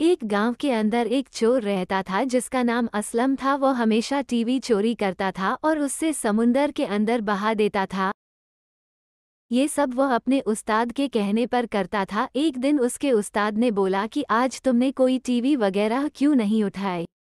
एक गांव के अंदर एक चोर रहता था जिसका नाम असलम था वह हमेशा टीवी चोरी करता था और उससे समुंदर के अंदर बहा देता था ये सब वह अपने उस्ताद के कहने पर करता था एक दिन उसके उस्ताद ने बोला कि आज तुमने कोई टीवी वगैरह क्यों नहीं उठाए